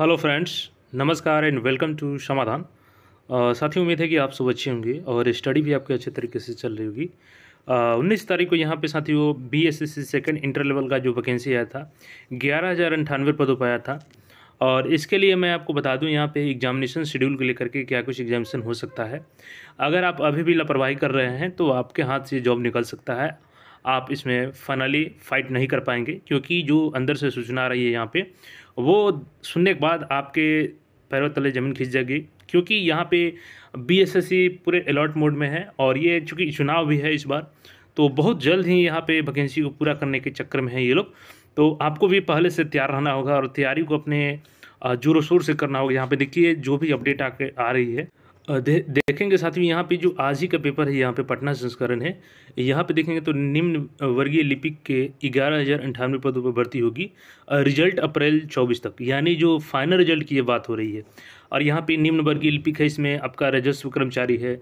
hello friends नमस्कार and welcome to Samadhan साथियों उम्मीद है कि आप सब अच्छे होंगे और स्टडी भी आपके अच्छे तरीके से चल रही होगी उन्नीस तारीख को यहाँ पे साथियों B S S C second inter level का जो वैकेंसी आया था ग्यारह हज़ार अंठानवे पदों पर आया था और इसके लिए मैं आपको बता दूं यहाँ पे एग्जामिनेशन शेड्यूल को लेकर के क्या कुछ एग्जामिनेशन हो सकता है अगर आप अभी भी लापरवाही कर रहे हैं तो आपके हाथ से जॉब निकल सकता है आप इसमें फाइनली फाइट नहीं कर पाएंगे क्योंकि जो अंदर से सूचना आ रही है यहाँ पे वो सुनने के बाद आपके पैरों तले ज़मीन खींच जाएगी क्योंकि यहाँ पे बीएसएससी पूरे अलर्ट मोड में है और ये चूँकि चुनाव भी है इस बार तो बहुत जल्द ही यहाँ पे वैकेंसी को पूरा करने के चक्कर में है ये लोग तो आपको भी पहले से तैयार रहना होगा और तैयारी को अपने जोरों शोर से करना होगा यहाँ पे देखिए जो भी अपडेट आके आ रही है दे, देखेंगे साथियों यहाँ पे जो आज ही का पेपर है यहाँ पे पटना संस्करण है यहाँ पे देखेंगे तो निम्न वर्गीय लिपिक के ग्यारह हज़ार अंठानवे पदों पर भर्ती होगी रिजल्ट अप्रैल चौबीस तक यानी जो फाइनल रिजल्ट की ये बात हो रही है और यहाँ पे निम्न वर्गीय लिपिक है इसमें आपका राजस्व कर्मचारी है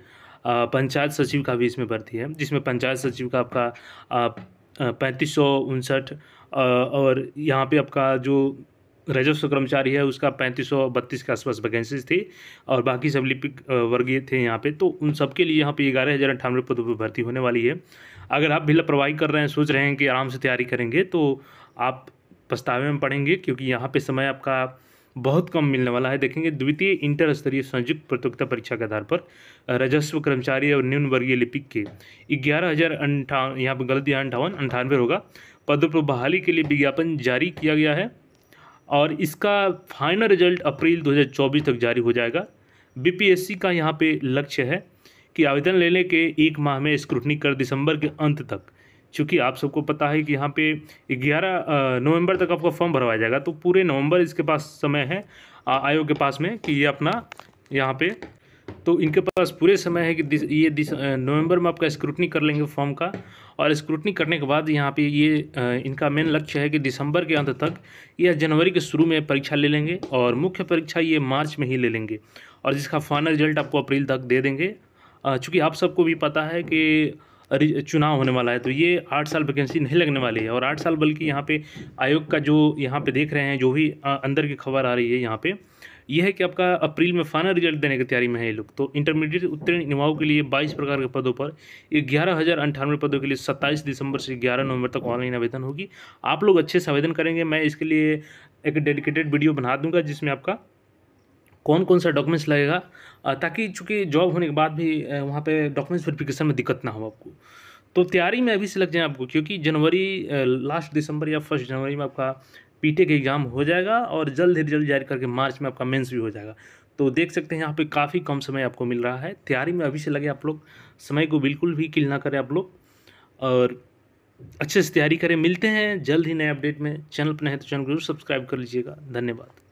पंचायत सचिव का भी इसमें भर्ती है जिसमें पंचायत सचिव का आपका पैंतीस सौ उनसठ और यहाँ पर आपका जो राजस्व कर्मचारी है उसका पैंतीस सौ बत्तीस के आसपास वैकेंसीज थी और बाकी सब लिपिक वर्गीय थे यहाँ पे तो उन सबके लिए यहाँ पे ग्यारह हज़ार अंठानवे पदों पर भर्ती होने वाली है अगर आप भी लापरवाही कर रहे हैं सोच रहे हैं कि आराम से तैयारी करेंगे तो आप पछतावे में पढ़ेंगे क्योंकि यहाँ पर समय आपका बहुत कम मिलने वाला है देखेंगे द्वितीय इंटर स्तरीय संयुक्त प्रतियोगिता परीक्षा के आधार पर राजस्व कर्मचारी और निम्न वर्गीय लिपिक के ग्यारह हज़ार अंठावन यहाँ पर गलत यहाँ अंठावन अंठानवे होगा पदों पर बहाली के लिए विज्ञापन जारी किया गया है और इसका फाइनल रिजल्ट अप्रैल 2024 तक जारी हो जाएगा बीपीएससी का यहाँ पे लक्ष्य है कि आवेदन लेने के एक माह में स्क्रूटनी कर दिसंबर के अंत तक चूँकि आप सबको पता है कि यहाँ पे 11 नवंबर तक आपका फॉर्म भरवाया जाएगा तो पूरे नवंबर इसके पास समय है आयोग के पास में कि ये अपना यहाँ पे तो इनके पास पूरे समय है कि दिस, ये नवंबर में आपका स्क्रूटनी कर लेंगे फॉर्म का और स्क्रूटनी करने के बाद यहाँ पे ये इनका मेन लक्ष्य है कि दिसंबर के अंत तक या जनवरी के शुरू में परीक्षा ले लेंगे और मुख्य परीक्षा ये मार्च में ही ले लेंगे और जिसका फाइनल रिजल्ट आपको अप्रैल तक दे देंगे चूँकि आप सबको भी पता है कि चुनाव होने वाला है तो ये आठ साल वैकेंसी नहीं लगने वाली है और आठ साल बल्कि यहाँ पे आयोग का जो यहाँ पे देख रहे हैं जो भी अंदर की खबर आ रही है यहाँ पे यह है कि आपका अप्रैल में फाइनल रिजल्ट देने की तैयारी में है ये लोग तो इंटरमीडिएट उत्तीर्ण युवाओं के लिए बाईस प्रकार के पदों पर ग्यारह हज़ार अंठानवे पदों के लिए सत्ताईस दिसंबर से ग्यारह नवंबर तक ऑनलाइन आवेदन होगी आप लोग अच्छे से आवेदन करेंगे मैं इसके लिए एक डेडिकेटेड वीडियो बना दूंगा जिसमें आपका कौन कौन सा डॉक्यूमेंट्स लगेगा ताकि चूँकि जॉब होने के बाद भी वहाँ पर डॉक्यूमेंट्स वेरिफिकेशन में दिक्कत ना हो आपको तो तैयारी में अभी से लग जाए आपको क्योंकि जनवरी लास्ट दिसंबर या फर्स्ट जनवरी में आपका का एग्ज़ाम हो जाएगा और जल्द ही जल्द जारी करके मार्च में आपका मेंस भी हो जाएगा तो देख सकते हैं यहाँ पे काफ़ी कम समय आपको मिल रहा है तैयारी में अभी से लगे आप लोग समय को बिल्कुल भी किल ना करें आप लोग और अच्छे से तैयारी करें मिलते हैं जल्द ही नए अपडेट में चैनल पर नहीं तो चैनल को जरूर सब्सक्राइब कर लीजिएगा धन्यवाद